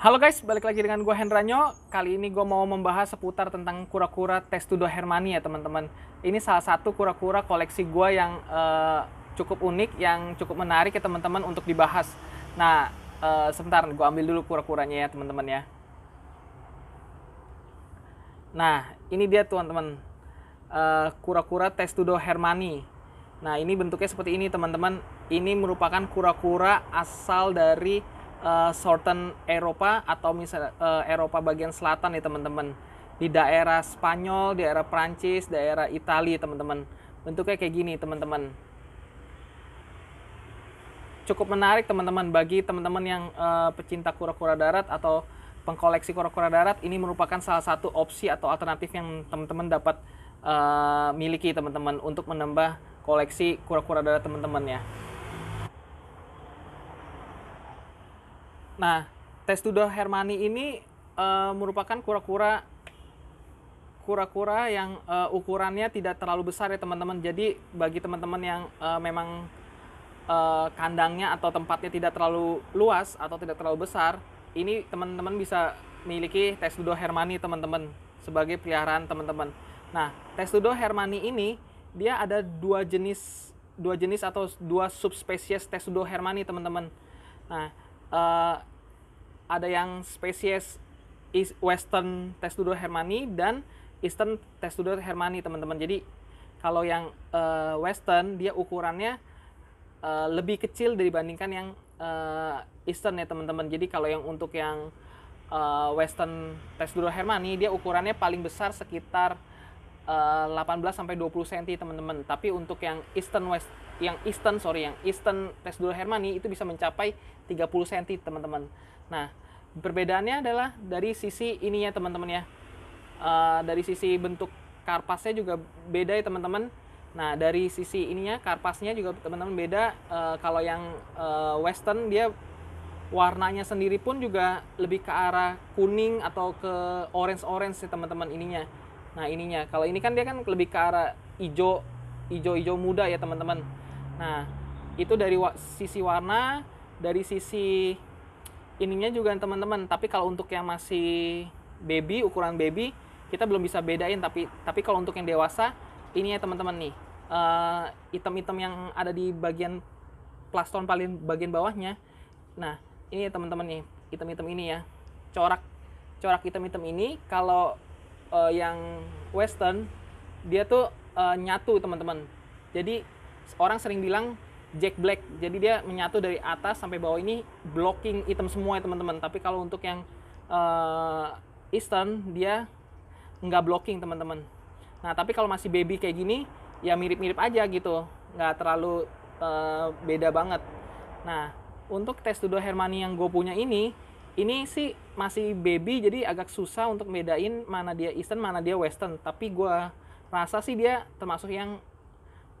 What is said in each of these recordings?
Halo guys, balik lagi dengan gue Hendranyo. Kali ini gue mau membahas seputar tentang kura-kura Testudo Hermani ya teman-teman. Ini salah satu kura-kura koleksi gue yang uh, cukup unik, yang cukup menarik ya teman-teman untuk dibahas. Nah, uh, sebentar gue ambil dulu kura-kuranya ya teman-teman ya. Nah, ini dia teman-teman. Uh, kura-kura Testudo Hermani. Nah, ini bentuknya seperti ini teman-teman. Ini merupakan kura-kura asal dari uh, eh, Southern Eropa atau misalnya uh, eh, Eropa bagian selatan nih teman-teman di daerah Spanyol, di daerah Prancis, daerah Italia teman-teman. Bentuknya kayak gini teman-teman. Cukup menarik teman-teman bagi teman-teman yang uh, pecinta kura-kura darat atau pengkoleksi kura-kura darat ini merupakan salah satu opsi atau alternatif yang teman-teman dapat uh, miliki teman-teman untuk menambah koleksi kura-kura darat teman-teman ya. Nah, Testudo Hermani ini uh, merupakan kura-kura kura-kura yang uh, ukurannya tidak terlalu besar ya teman-teman. Jadi bagi teman-teman yang uh, memang uh, kandangnya atau tempatnya tidak terlalu luas atau tidak terlalu besar, ini teman-teman bisa miliki Testudo Hermani teman-teman sebagai peliharaan teman-teman. Nah, Testudo Hermani ini dia ada dua jenis dua jenis atau dua subspesies Testudo Hermani teman-teman. Nah, uh, ada yang spesies Western Testudo hermani dan Eastern Testudo hermani teman-teman. Jadi kalau yang uh, Western dia ukurannya uh, lebih kecil dibandingkan yang uh, Eastern ya teman-teman. Jadi kalau yang untuk yang uh, Western Testudo hermani dia ukurannya paling besar sekitar uh, 18 sampai 20 cm teman-teman. Tapi untuk yang Eastern West yang Eastern sorry yang Eastern Testudo hermani itu bisa mencapai 30 cm teman-teman. Nah, Perbedaannya adalah dari sisi ininya teman-teman ya. Uh, dari sisi bentuk karpasnya juga beda ya teman-teman. Nah, dari sisi ininya karpasnya juga teman-teman beda. Uh, kalau yang uh, western dia warnanya sendiri pun juga lebih ke arah kuning atau ke orange-orange sih ya, teman-teman ininya. Nah, ininya. Kalau ini kan dia kan lebih ke arah hijau hijau-hijau muda ya teman-teman. Nah, itu dari wa sisi warna, dari sisi ininya juga teman-teman tapi kalau untuk yang masih baby ukuran baby kita belum bisa bedain tapi tapi kalau untuk yang dewasa ini ya teman-teman nih uh, item-item yang ada di bagian plaston paling bagian bawahnya nah ini ya teman-teman nih item-item ini ya corak corak item-item ini kalau uh, yang western dia tuh uh, nyatu teman-teman jadi orang sering bilang Jack Black. Jadi dia menyatu dari atas sampai bawah ini blocking item semua ya teman-teman. Tapi kalau untuk yang uh, Eastern dia nggak blocking teman-teman. Nah tapi kalau masih baby kayak gini ya mirip-mirip aja gitu. Nggak terlalu uh, beda banget. Nah untuk Testudo Hermani yang gue punya ini ini sih masih baby jadi agak susah untuk bedain mana dia Eastern mana dia Western. Tapi gue rasa sih dia termasuk yang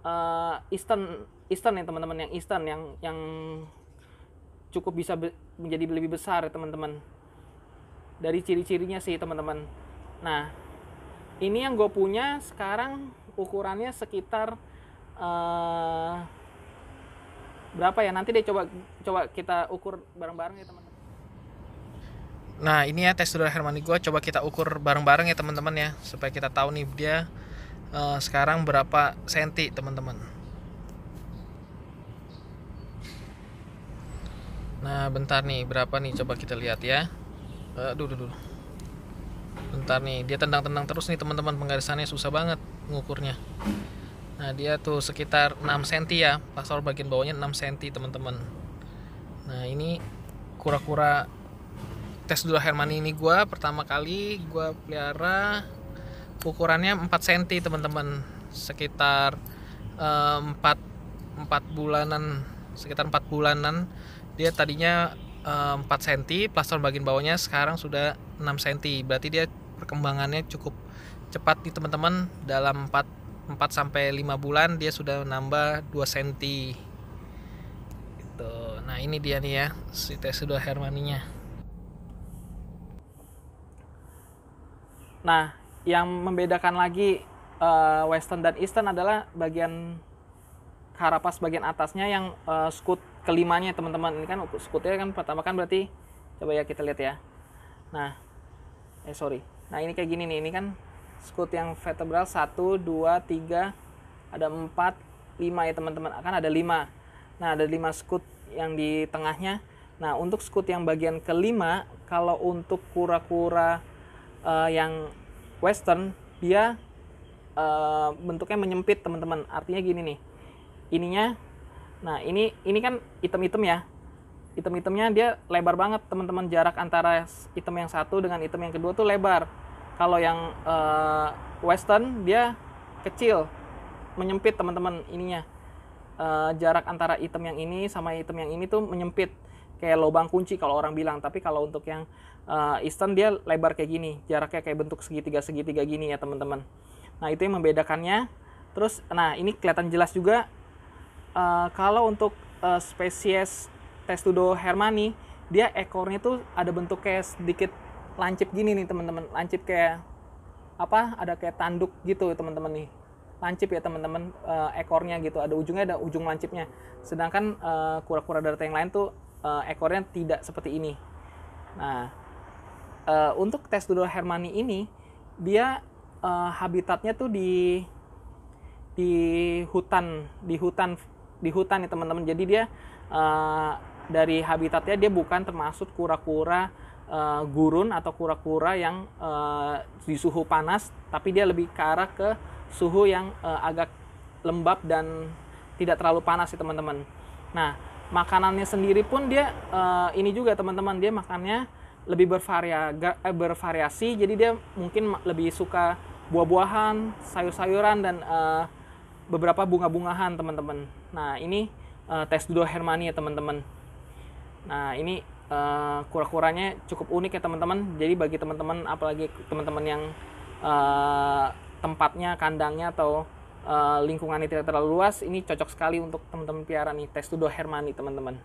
uh, Eastern Eastern ya teman-teman yang Eastern yang yang cukup bisa be menjadi lebih besar ya teman-teman dari ciri-cirinya sih teman-teman nah ini yang gue punya sekarang ukurannya sekitar uh, berapa ya nanti deh coba coba kita ukur bareng-bareng ya teman-teman nah ini ya tes udah Hermani gue coba kita ukur bareng-bareng ya teman-teman ya supaya kita tahu nih dia uh, sekarang berapa senti teman-teman nah bentar nih berapa nih coba kita lihat ya eh, aduh uh, dulu bentar nih dia tendang-tendang terus nih teman-teman penggarisannya susah banget ngukurnya nah dia tuh sekitar 6 cm ya pasor bagian bawahnya 6 cm teman-teman nah ini kura-kura tes dulu Herman ini gua pertama kali gua pelihara ukurannya 4 cm teman-teman sekitar uh, 4 4 bulanan sekitar 4 bulanan dia tadinya uh, 4 cm plaster bagian bawahnya sekarang sudah 6 cm berarti dia perkembangannya cukup cepat nih teman-teman dalam 4 4 sampai 5 bulan dia sudah nambah 2 cm gitu. Nah, ini dia nih ya si Tesudo hermaninya. Nah, yang membedakan lagi uh, Western dan Eastern adalah bagian karapas bagian atasnya yang uh, eh, skut kelimanya teman-teman ini kan skutnya kan pertama kan berarti coba ya kita lihat ya nah eh sorry nah ini kayak gini nih ini kan skut yang vertebral 1, 2, 3 ada 4, 5 ya teman-teman akan ada 5 nah ada 5 skut yang di tengahnya nah untuk skut yang bagian kelima kalau untuk kura-kura uh, yang western dia uh, bentuknya menyempit teman-teman artinya gini nih ininya nah ini ini kan item-item ya item-itemnya dia lebar banget teman-teman jarak antara item yang satu dengan item yang kedua tuh lebar kalau yang uh, western dia kecil menyempit teman-teman ininya uh, jarak antara item yang ini sama item yang ini tuh menyempit kayak lubang kunci kalau orang bilang tapi kalau untuk yang uh, eh, Eastern dia lebar kayak gini, jaraknya kayak bentuk segitiga segitiga gini ya teman-teman. Nah itu yang membedakannya. Terus, nah ini kelihatan jelas juga uh, kalau untuk uh, spesies Testudo hermani dia ekornya tuh ada bentuk kayak sedikit lancip gini nih teman-teman, lancip kayak apa? Ada kayak tanduk gitu teman-teman nih lancip ya teman-teman uh, ekornya gitu ada ujungnya ada ujung lancipnya sedangkan kura-kura uh, darat yang lain tuh uh, ekornya tidak seperti ini nah uh, untuk Testudo hermani ini dia uh, habitatnya tuh di di hutan di hutan di hutan ya teman-teman jadi dia uh, dari habitatnya dia bukan termasuk kura-kura uh, gurun atau kura-kura yang uh, di suhu panas tapi dia lebih ke arah ke suhu yang uh, agak lembab dan tidak terlalu panas ya teman-teman nah makanannya sendiri pun dia uh, ini juga teman-teman dia makannya lebih bervaria eh, bervariasi jadi dia mungkin lebih suka buah-buahan sayur-sayuran dan uh, beberapa bunga-bungahan teman-teman nah ini uh, eh, tes dudo ya teman-teman nah ini uh, kura-kuranya cukup unik ya teman-teman jadi bagi teman-teman apalagi teman-teman yang uh, tempatnya kandangnya atau uh, lingkungannya tidak terlalu luas ini cocok sekali untuk teman-teman piara nih tes tudo hermani teman-teman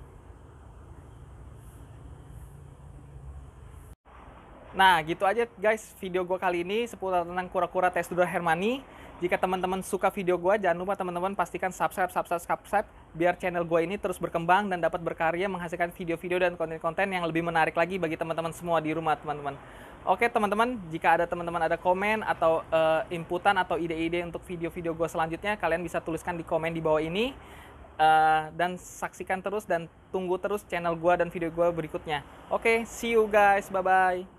Nah, gitu aja guys video gue kali ini seputar tentang kura-kura tes Hermani. Jika teman-teman suka video gue, jangan lupa teman-teman pastikan subscribe, subscribe, subscribe biar channel gue ini terus berkembang dan dapat berkarya menghasilkan video-video dan konten-konten yang lebih menarik lagi bagi teman-teman semua di rumah teman-teman. Oke teman-teman, jika ada teman-teman ada komen atau uh, inputan atau ide-ide untuk video-video gue selanjutnya, kalian bisa tuliskan di komen di bawah ini. Uh, dan saksikan terus dan tunggu terus channel gue dan video gue berikutnya. Oke, see you guys, bye-bye.